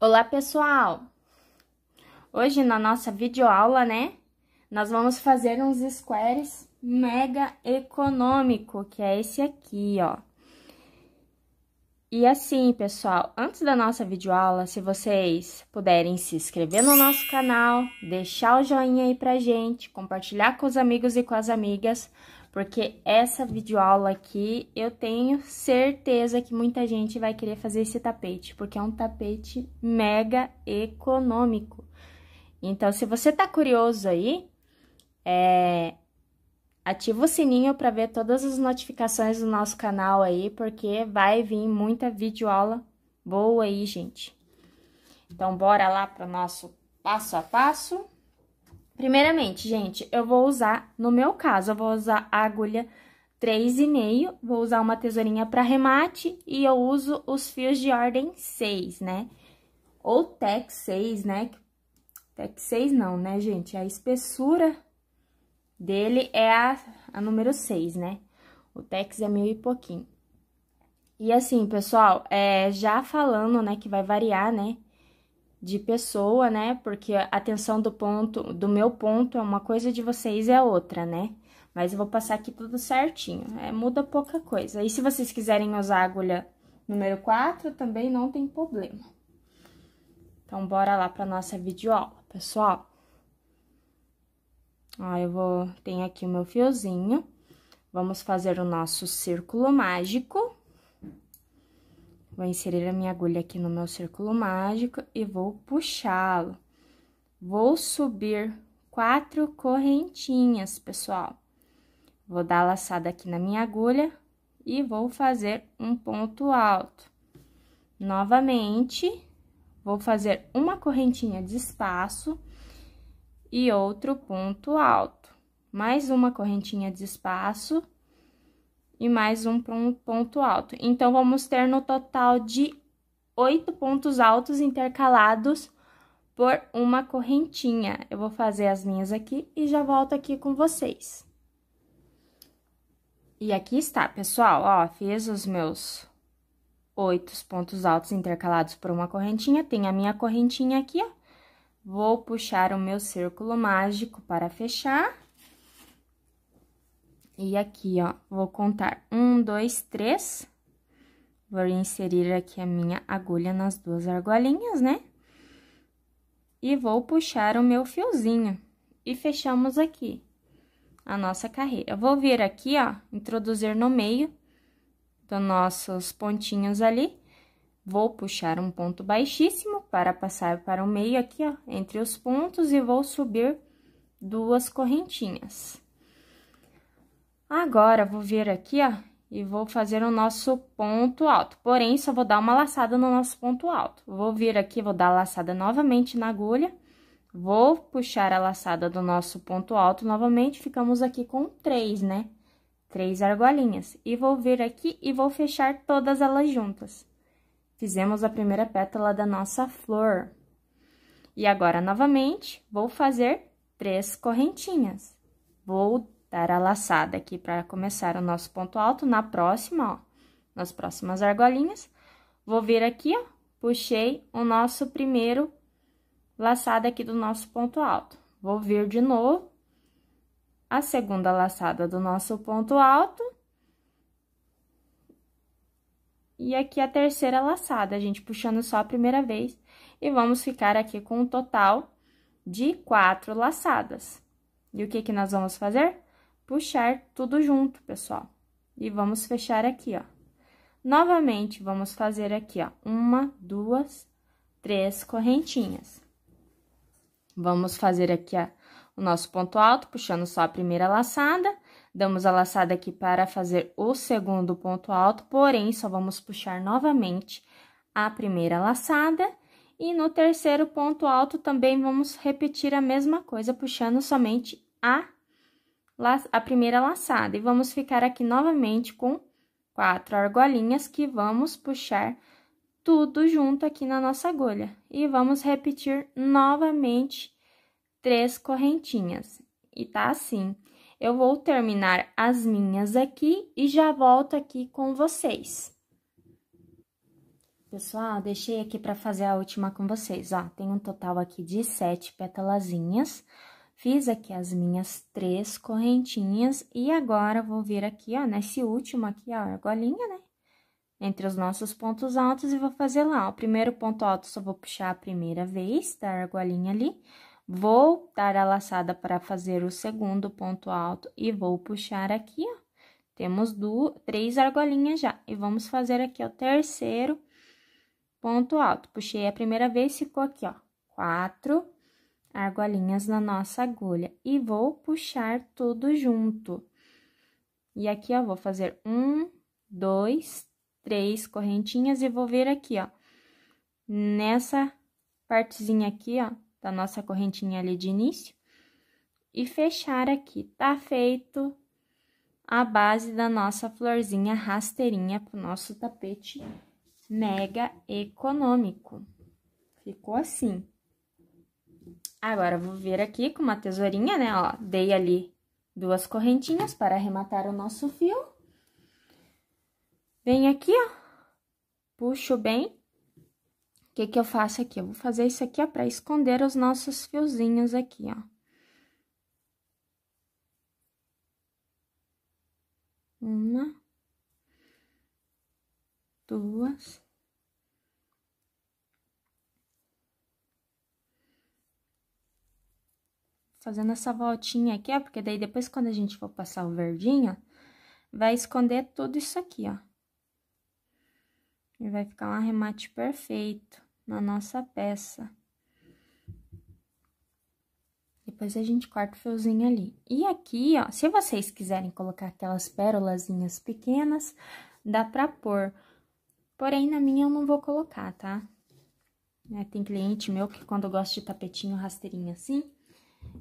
Olá, pessoal! Hoje, na nossa videoaula, né, nós vamos fazer uns squares mega econômico, que é esse aqui, ó. E assim, pessoal, antes da nossa videoaula, se vocês puderem se inscrever no nosso canal, deixar o joinha aí pra gente, compartilhar com os amigos e com as amigas, porque essa videoaula aqui, eu tenho certeza que muita gente vai querer fazer esse tapete, porque é um tapete mega econômico. Então, se você tá curioso aí, é, ativa o sininho para ver todas as notificações do nosso canal aí, porque vai vir muita videoaula boa aí, gente. Então, bora lá para o nosso passo a passo. Primeiramente, gente, eu vou usar, no meu caso, eu vou usar a agulha 3,5, vou usar uma tesourinha para remate e eu uso os fios de ordem 6, né? Ou TEC 6, né? TEC 6 não, né, gente? A espessura dele é a, a número 6, né? O TEX é mil e pouquinho. E assim, pessoal, é, já falando, né, que vai variar, né? de pessoa, né? Porque a atenção do ponto, do meu ponto é uma coisa de vocês é outra, né? Mas eu vou passar aqui tudo certinho, é, muda pouca coisa. E se vocês quiserem usar a agulha número 4, também não tem problema. Então, bora lá para nossa videoaula, pessoal. Ó, eu vou... tem aqui o meu fiozinho. Vamos fazer o nosso círculo mágico. Vou inserir a minha agulha aqui no meu círculo mágico e vou puxá-lo. Vou subir quatro correntinhas, pessoal. Vou dar a laçada aqui na minha agulha e vou fazer um ponto alto. Novamente, vou fazer uma correntinha de espaço e outro ponto alto. Mais uma correntinha de espaço e mais um para um ponto alto. Então, vamos ter no total de oito pontos altos intercalados por uma correntinha. Eu vou fazer as minhas aqui e já volto aqui com vocês. E aqui está, pessoal, ó, fiz os meus oito pontos altos intercalados por uma correntinha, tem a minha correntinha aqui, ó. Vou puxar o meu círculo mágico para fechar e aqui, ó, vou contar um, dois, três. Vou inserir aqui a minha agulha nas duas argolinhas, né? E vou puxar o meu fiozinho. E fechamos aqui a nossa carreira. Eu vou vir aqui, ó, introduzir no meio dos nossos pontinhos ali. Vou puxar um ponto baixíssimo para passar para o meio aqui, ó, entre os pontos. E vou subir duas correntinhas. Agora, vou vir aqui, ó, e vou fazer o nosso ponto alto. Porém, só vou dar uma laçada no nosso ponto alto. Vou vir aqui, vou dar a laçada novamente na agulha. Vou puxar a laçada do nosso ponto alto novamente, ficamos aqui com três, né? Três argolinhas. E vou vir aqui e vou fechar todas elas juntas. Fizemos a primeira pétala da nossa flor. E agora, novamente, vou fazer três correntinhas. Vou dar tá, a laçada aqui para começar o nosso ponto alto. Na próxima, ó, nas próximas argolinhas, vou vir aqui, ó, puxei o nosso primeiro laçado aqui do nosso ponto alto. Vou vir de novo a segunda laçada do nosso ponto alto. E aqui a terceira laçada, a gente puxando só a primeira vez. E vamos ficar aqui com um total de quatro laçadas. E o que que nós vamos fazer? puxar tudo junto, pessoal. E vamos fechar aqui, ó. Novamente, vamos fazer aqui, ó, uma, duas, três correntinhas. Vamos fazer aqui ó, o nosso ponto alto, puxando só a primeira laçada. Damos a laçada aqui para fazer o segundo ponto alto, porém, só vamos puxar novamente a primeira laçada. E no terceiro ponto alto, também vamos repetir a mesma coisa, puxando somente a a primeira laçada. E vamos ficar aqui novamente com quatro argolinhas que vamos puxar tudo junto aqui na nossa agulha. E vamos repetir novamente três correntinhas. E tá assim. Eu vou terminar as minhas aqui e já volto aqui com vocês. Pessoal, deixei aqui para fazer a última com vocês, ó. Tem um total aqui de sete petalazinhas. Fiz aqui as minhas três correntinhas e agora vou vir aqui, ó, nesse último aqui, ó, a argolinha, né? Entre os nossos pontos altos e vou fazer lá, ó, o primeiro ponto alto só vou puxar a primeira vez da argolinha ali. Vou dar a laçada para fazer o segundo ponto alto e vou puxar aqui, ó. Temos duas, três argolinhas já. E vamos fazer aqui o terceiro ponto alto. Puxei a primeira vez, ficou aqui, ó, quatro argolinhas na nossa agulha e vou puxar tudo junto. E aqui, ó, vou fazer um, dois, três correntinhas e vou vir aqui, ó, nessa partezinha aqui, ó, da nossa correntinha ali de início e fechar aqui. Tá feito a base da nossa florzinha rasteirinha pro nosso tapete mega econômico. Ficou assim. Agora, vou vir aqui com uma tesourinha, né, ó, dei ali duas correntinhas para arrematar o nosso fio. Venho aqui, ó, puxo bem. O que que eu faço aqui? Eu vou fazer isso aqui, ó, para esconder os nossos fiozinhos aqui, ó. Uma, duas, fazendo essa voltinha aqui, ó, porque daí depois quando a gente for passar o verdinho, vai esconder tudo isso aqui, ó. E vai ficar um arremate perfeito na nossa peça. Depois a gente corta o fiozinho ali. E aqui, ó, se vocês quiserem colocar aquelas pérolazinhas pequenas, dá pra pôr. Porém, na minha eu não vou colocar, tá? Né, tem cliente meu que quando gosta de tapetinho rasteirinho assim,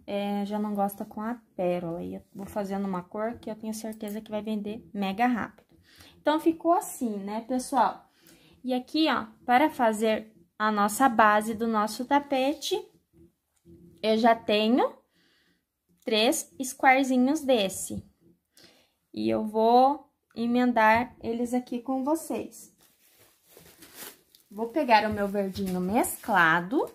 é, já não gosta com a pérola. E eu vou fazendo uma cor que eu tenho certeza que vai vender mega rápido. Então, ficou assim, né, pessoal? E aqui, ó, para fazer a nossa base do nosso tapete, eu já tenho três squarezinhos desse. E eu vou emendar eles aqui com vocês. Vou pegar o meu verdinho mesclado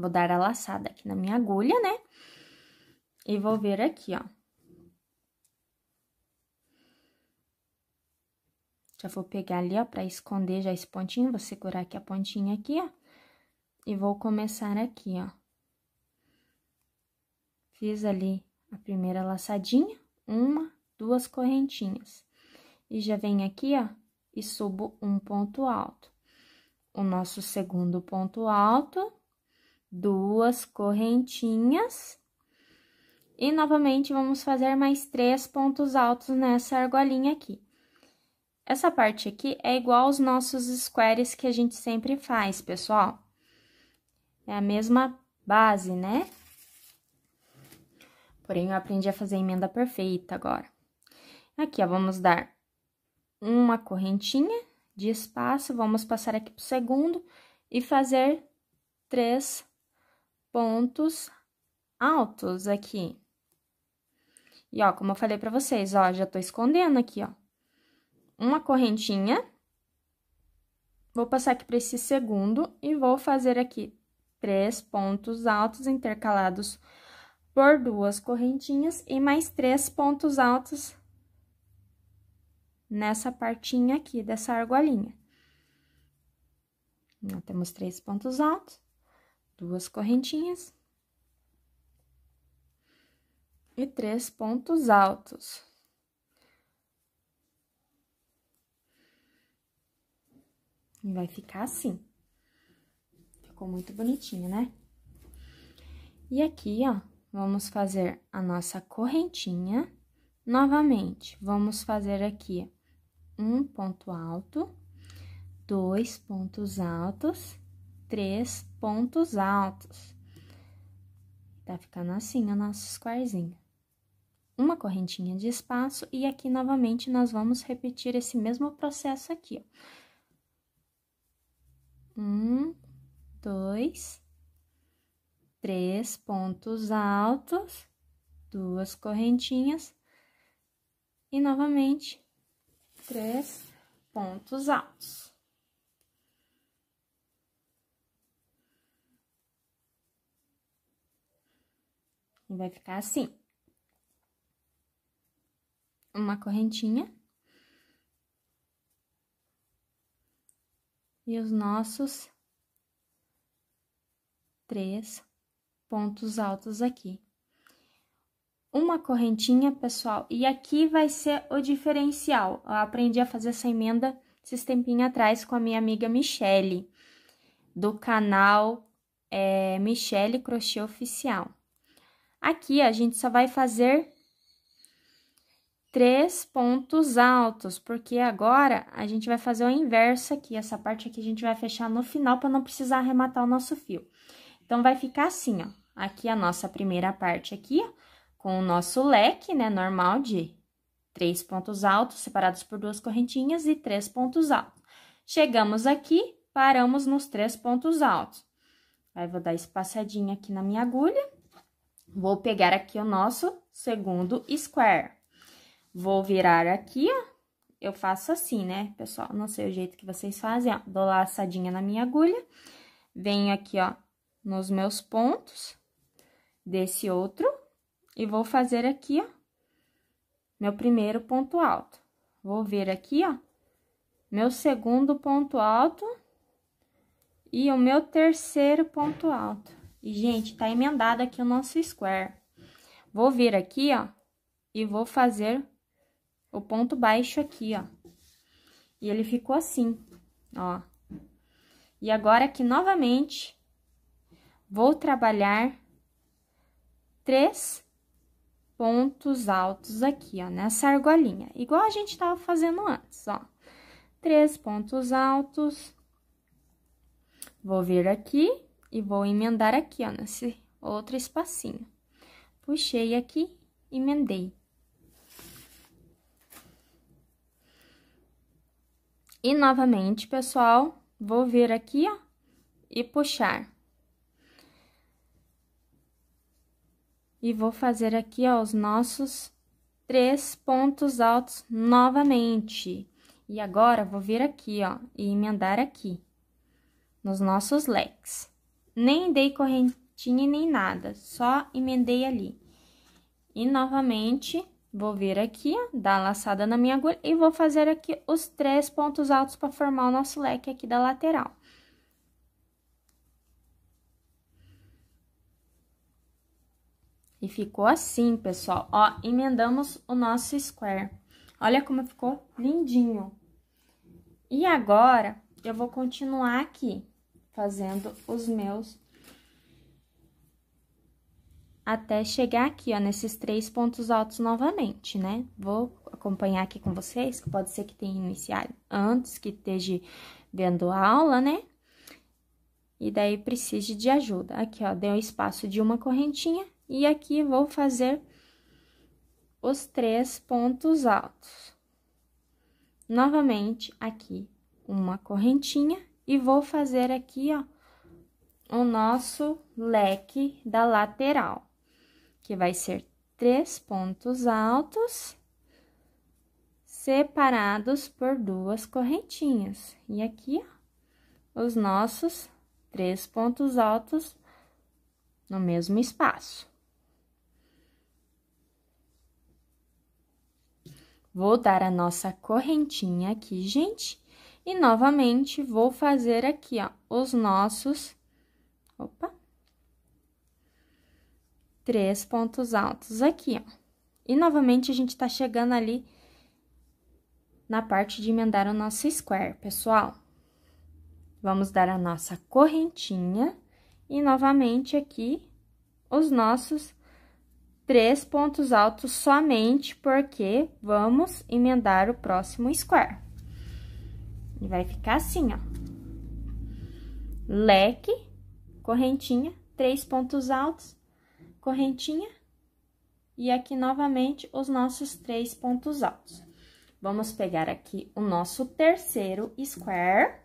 Vou dar a laçada aqui na minha agulha, né? E vou ver aqui, ó. Já vou pegar ali, ó, pra esconder já esse pontinho, vou segurar aqui a pontinha aqui, ó. E vou começar aqui, ó. Fiz ali a primeira laçadinha, uma, duas correntinhas. E já venho aqui, ó, e subo um ponto alto. O nosso segundo ponto alto, duas correntinhas. E novamente, vamos fazer mais três pontos altos nessa argolinha aqui. Essa parte aqui é igual aos nossos squares que a gente sempre faz, pessoal. É a mesma base, né? Porém, eu aprendi a fazer a emenda perfeita agora. Aqui, ó, vamos dar uma correntinha de espaço, vamos passar aqui pro segundo e fazer três pontos altos aqui. E, ó, como eu falei pra vocês, ó, já tô escondendo aqui, ó. Uma correntinha. Vou passar aqui pra esse segundo e vou fazer aqui três pontos altos intercalados por duas correntinhas e mais três pontos altos nessa partinha aqui dessa argolinha. Nós temos três pontos altos duas correntinhas e três pontos altos. E vai ficar assim. Ficou muito bonitinho, né? E aqui, ó, vamos fazer a nossa correntinha novamente. Vamos fazer aqui um ponto alto, dois pontos altos, três pontos altos. Tá ficando assim a nosso squarezinha. Uma correntinha de espaço e aqui novamente nós vamos repetir esse mesmo processo aqui, ó. Um, dois, três pontos altos, duas correntinhas e novamente três pontos altos. E vai ficar assim. Uma correntinha. E os nossos três pontos altos aqui. Uma correntinha, pessoal, e aqui vai ser o diferencial. Eu aprendi a fazer essa emenda esses tempinho atrás com a minha amiga Michele, do canal é, Michele Crochê Oficial. Aqui, a gente só vai fazer três pontos altos, porque agora a gente vai fazer o inverso aqui. Essa parte aqui a gente vai fechar no final para não precisar arrematar o nosso fio. Então, vai ficar assim, ó. Aqui a nossa primeira parte aqui, ó, com o nosso leque, né, normal de três pontos altos separados por duas correntinhas e três pontos altos. Chegamos aqui, paramos nos três pontos altos. Aí, vou dar espaçadinha aqui na minha agulha. Vou pegar aqui o nosso segundo square. Vou virar aqui, ó. Eu faço assim, né, pessoal? Não sei o jeito que vocês fazem, ó. Dou laçadinha na minha agulha. Venho aqui, ó, nos meus pontos desse outro. E vou fazer aqui, ó, meu primeiro ponto alto. Vou ver aqui, ó, meu segundo ponto alto e o meu terceiro ponto alto. E, gente, tá emendado aqui o nosso square. Vou vir aqui, ó, e vou fazer o ponto baixo aqui, ó. E ele ficou assim, ó. E agora aqui novamente, vou trabalhar três pontos altos aqui, ó, nessa argolinha. Igual a gente tava fazendo antes, ó. Três pontos altos. Vou vir aqui e vou emendar aqui, ó, nesse outro espacinho. Puxei aqui, emendei. E novamente, pessoal, vou vir aqui, ó, e puxar. E vou fazer aqui, ó, os nossos três pontos altos novamente. E agora, vou vir aqui, ó, e emendar aqui, nos nossos leques. Nem dei correntinha nem nada, só emendei ali. E novamente, vou vir aqui, dar laçada na minha agulha e vou fazer aqui os três pontos altos para formar o nosso leque aqui da lateral. E ficou assim, pessoal. Ó, emendamos o nosso square. Olha como ficou lindinho. E agora, eu vou continuar aqui fazendo os meus até chegar aqui, ó, nesses três pontos altos novamente, né? Vou acompanhar aqui com vocês, que pode ser que tenha iniciado antes, que esteja vendo a aula, né? E daí precise de ajuda. Aqui, ó, deu espaço de uma correntinha e aqui vou fazer os três pontos altos. Novamente, aqui, uma correntinha e vou fazer aqui, ó, o nosso leque da lateral, que vai ser três pontos altos separados por duas correntinhas. E aqui, ó, os nossos três pontos altos no mesmo espaço. Vou dar a nossa correntinha aqui, gente, e novamente vou fazer aqui, ó, os nossos opa, três pontos altos aqui, ó. E novamente a gente tá chegando ali na parte de emendar o nosso square, pessoal. Vamos dar a nossa correntinha e novamente aqui os nossos três pontos altos somente porque vamos emendar o próximo square. E vai ficar assim, ó. Leque, correntinha, três pontos altos, correntinha. E aqui, novamente, os nossos três pontos altos. Vamos pegar aqui o nosso terceiro square.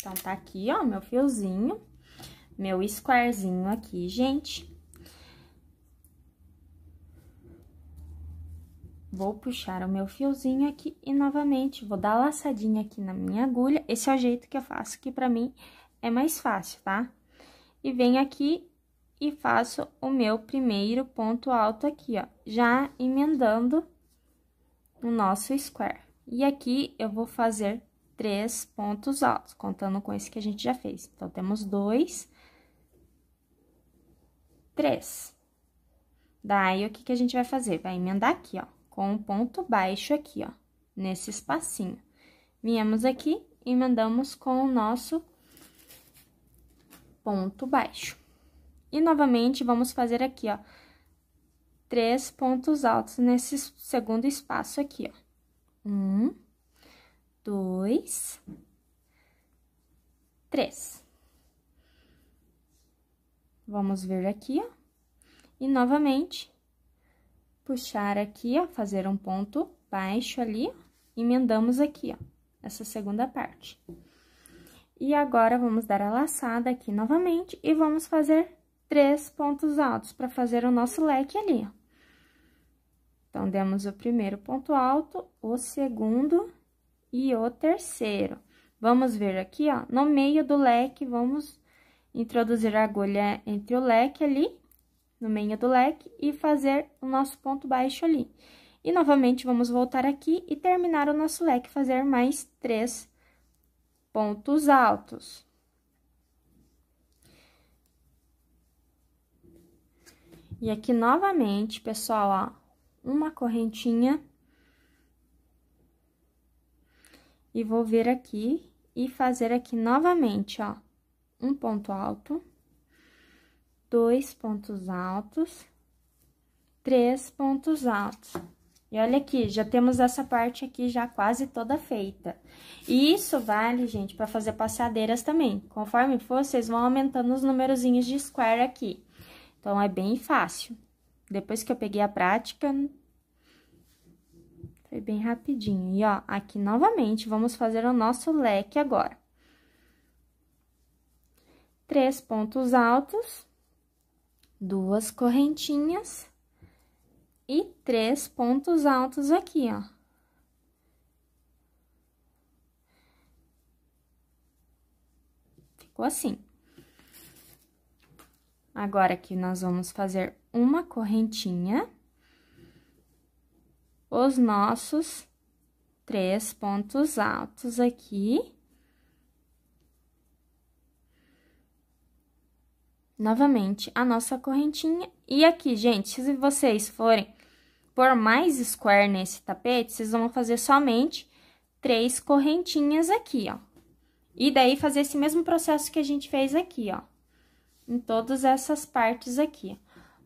Então, tá aqui, ó, meu fiozinho, meu squarezinho aqui, gente. Vou puxar o meu fiozinho aqui e novamente vou dar laçadinha aqui na minha agulha. Esse é o jeito que eu faço, que pra mim é mais fácil, tá? E venho aqui e faço o meu primeiro ponto alto aqui, ó, já emendando o nosso square. E aqui eu vou fazer três pontos altos, contando com esse que a gente já fez. Então, temos dois, três. Daí, o que que a gente vai fazer? Vai emendar aqui, ó com um ponto baixo aqui, ó, nesse espacinho. Viemos aqui e mandamos com o nosso ponto baixo. E novamente, vamos fazer aqui, ó, três pontos altos nesse segundo espaço aqui, ó. Um, dois, três. Vamos ver aqui, ó. E novamente, puxar aqui, ó, fazer um ponto baixo ali, emendamos aqui, ó, essa segunda parte. E agora, vamos dar a laçada aqui novamente e vamos fazer três pontos altos para fazer o nosso leque ali, ó. Então, demos o primeiro ponto alto, o segundo e o terceiro. Vamos ver aqui, ó, no meio do leque, vamos introduzir a agulha entre o leque ali no meio do leque e fazer o nosso ponto baixo ali. E novamente, vamos voltar aqui e terminar o nosso leque, fazer mais três pontos altos. E aqui novamente, pessoal, ó, uma correntinha. E vou vir aqui e fazer aqui novamente, ó, um ponto alto dois pontos altos, três pontos altos. E olha aqui, já temos essa parte aqui já quase toda feita. E isso vale, gente, para fazer passadeiras também. Conforme for, vocês vão aumentando os numerozinhos de square aqui. Então, é bem fácil. Depois que eu peguei a prática, foi bem rapidinho. E, ó, aqui novamente, vamos fazer o nosso leque agora. Três pontos altos duas correntinhas e três pontos altos aqui, ó. Ficou assim. Agora, aqui, nós vamos fazer uma correntinha, os nossos três pontos altos aqui, novamente a nossa correntinha. E aqui, gente, se vocês forem por mais square nesse tapete, vocês vão fazer somente três correntinhas aqui, ó. E daí, fazer esse mesmo processo que a gente fez aqui, ó. Em todas essas partes aqui.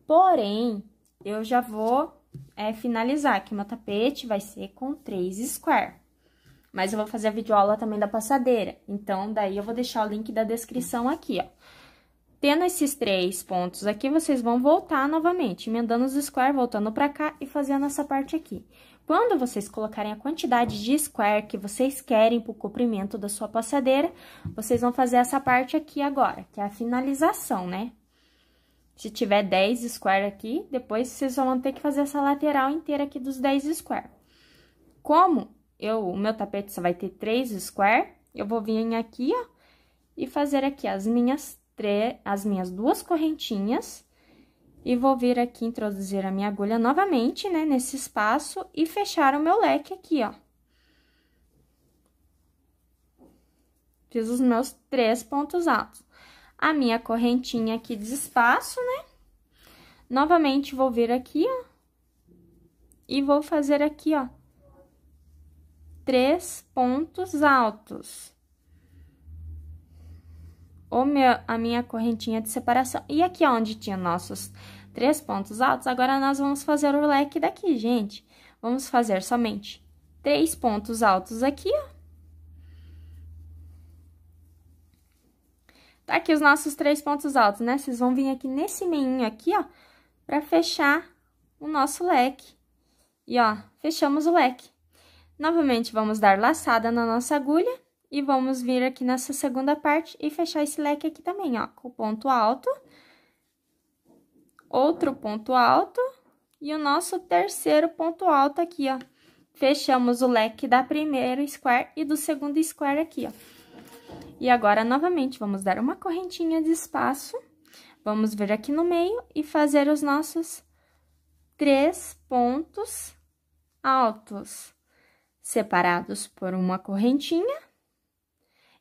Porém, eu já vou é, finalizar, que meu tapete vai ser com três square. Mas eu vou fazer a videoaula também da passadeira, então daí eu vou deixar o link da descrição aqui, ó. Tendo esses três pontos aqui, vocês vão voltar novamente, emendando os square, voltando para cá e fazendo essa parte aqui. Quando vocês colocarem a quantidade de square que vocês querem para o comprimento da sua passadeira, vocês vão fazer essa parte aqui agora, que é a finalização, né? Se tiver 10 square aqui, depois vocês vão ter que fazer essa lateral inteira aqui dos 10 square. Como eu, o meu tapete só vai ter 3 square, eu vou vir aqui, ó, e fazer aqui as minhas as minhas duas correntinhas e vou vir aqui introduzir a minha agulha novamente, né, nesse espaço e fechar o meu leque aqui, ó. Fiz os meus três pontos altos. A minha correntinha aqui de espaço, né? Novamente, vou vir aqui, ó. E vou fazer aqui, ó, três pontos altos o meu, a minha correntinha de separação. E aqui onde tinha nossos três pontos altos, agora nós vamos fazer o leque daqui, gente. Vamos fazer somente três pontos altos aqui, ó. Tá aqui os nossos três pontos altos, né? Vocês vão vir aqui nesse meinho aqui, ó, pra fechar o nosso leque. E, ó, fechamos o leque. Novamente, vamos dar laçada na nossa agulha e vamos vir aqui nessa segunda parte e fechar esse leque aqui também, ó, com ponto alto. Outro ponto alto e o nosso terceiro ponto alto aqui, ó. Fechamos o leque da primeira square e do segundo square aqui, ó. E agora, novamente, vamos dar uma correntinha de espaço. Vamos vir aqui no meio e fazer os nossos três pontos altos, separados por uma correntinha.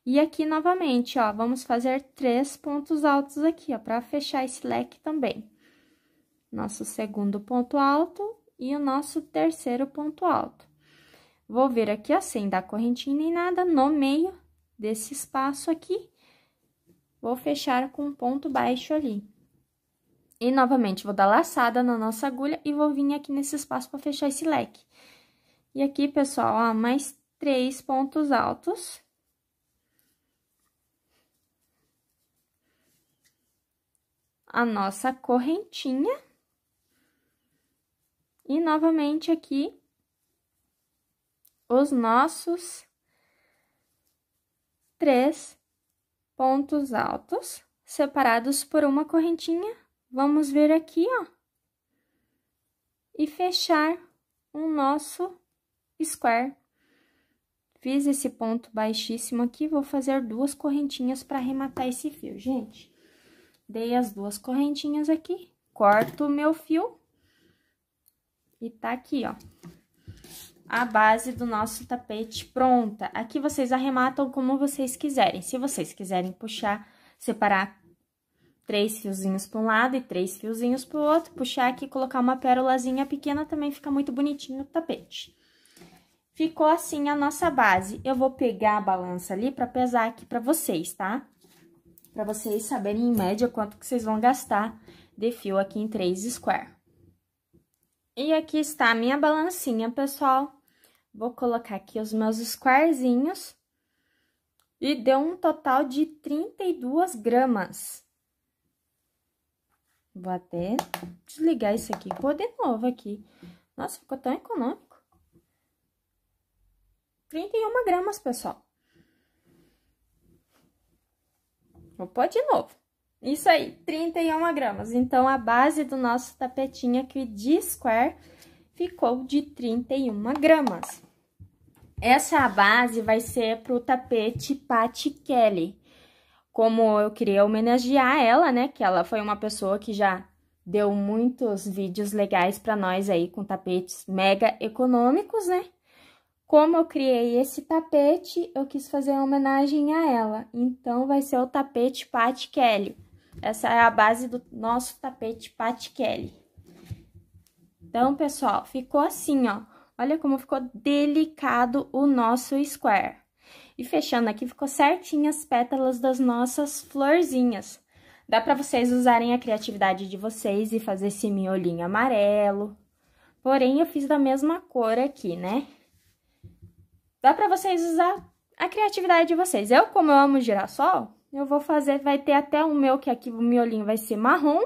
E aqui novamente, ó, vamos fazer três pontos altos aqui, ó, para fechar esse leque também. Nosso segundo ponto alto e o nosso terceiro ponto alto. Vou vir aqui, ó, sem dar correntinha nem nada, no meio desse espaço aqui. Vou fechar com um ponto baixo ali. E, novamente, vou dar laçada na nossa agulha e vou vir aqui nesse espaço para fechar esse leque. E aqui, pessoal, ó, mais três pontos altos a nossa correntinha. E novamente aqui, os nossos três pontos altos, separados por uma correntinha. Vamos vir aqui, ó, e fechar o nosso square. Fiz esse ponto baixíssimo aqui, vou fazer duas correntinhas para arrematar esse fio, gente. Dei as duas correntinhas aqui, corto o meu fio e tá aqui, ó. A base do nosso tapete pronta. Aqui vocês arrematam como vocês quiserem. Se vocês quiserem puxar, separar três fiozinhos para um lado e três fiozinhos para o outro, puxar aqui e colocar uma pérolazinha pequena, também fica muito bonitinho o tapete. Ficou assim a nossa base. Eu vou pegar a balança ali para pesar aqui para vocês, tá? para vocês saberem em média quanto que vocês vão gastar de fio aqui em 3 square. E aqui está a minha balancinha, pessoal. Vou colocar aqui os meus squarezinhos. E deu um total de 32 gramas. Vou até desligar isso aqui. Pô, de novo aqui. Nossa, ficou tão econômico. 31 gramas, pessoal. Vou pôr de novo. Isso aí, 31 gramas. Então, a base do nosso tapetinho aqui de square ficou de 31 gramas. Essa base vai ser para o tapete Pat Kelly. Como eu queria homenagear ela, né? Que ela foi uma pessoa que já deu muitos vídeos legais para nós aí com tapetes mega econômicos, né? Como eu criei esse tapete, eu quis fazer uma homenagem a ela. Então, vai ser o tapete Pat Kelly. Essa é a base do nosso tapete Pat Kelly. Então, pessoal, ficou assim, ó. Olha como ficou delicado o nosso square. E fechando aqui, ficou certinho as pétalas das nossas florzinhas. Dá para vocês usarem a criatividade de vocês e fazer esse miolinho amarelo. Porém, eu fiz da mesma cor aqui, né? Dá para vocês usar a criatividade de vocês. Eu, como eu amo girassol, eu vou fazer, vai ter até o meu, que aqui o miolinho vai ser marrom,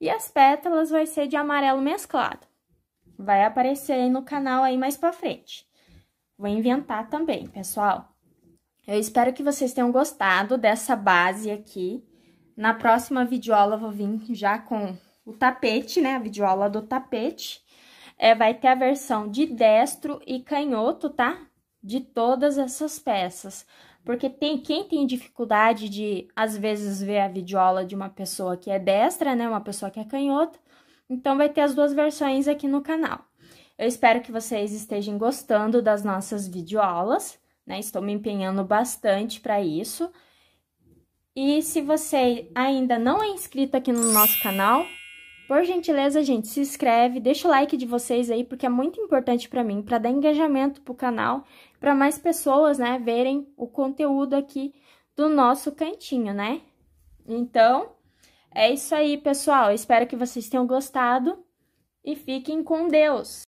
e as pétalas vai ser de amarelo mesclado. Vai aparecer aí no canal aí mais pra frente. Vou inventar também, pessoal. Eu espero que vocês tenham gostado dessa base aqui. Na próxima videoaula eu vou vir já com o tapete, né? A videoaula do tapete. É, vai ter a versão de destro e canhoto, tá? de todas essas peças. Porque tem quem tem dificuldade de, às vezes, ver a videoaula de uma pessoa que é destra, né? Uma pessoa que é canhota. Então, vai ter as duas versões aqui no canal. Eu espero que vocês estejam gostando das nossas videoaulas, né? Estou me empenhando bastante para isso. E se você ainda não é inscrito aqui no nosso canal, por gentileza, gente, se inscreve, deixa o like de vocês aí, porque é muito importante para mim, para dar engajamento para o canal para mais pessoas, né, verem o conteúdo aqui do nosso cantinho, né? Então, é isso aí, pessoal. espero que vocês tenham gostado e fiquem com Deus!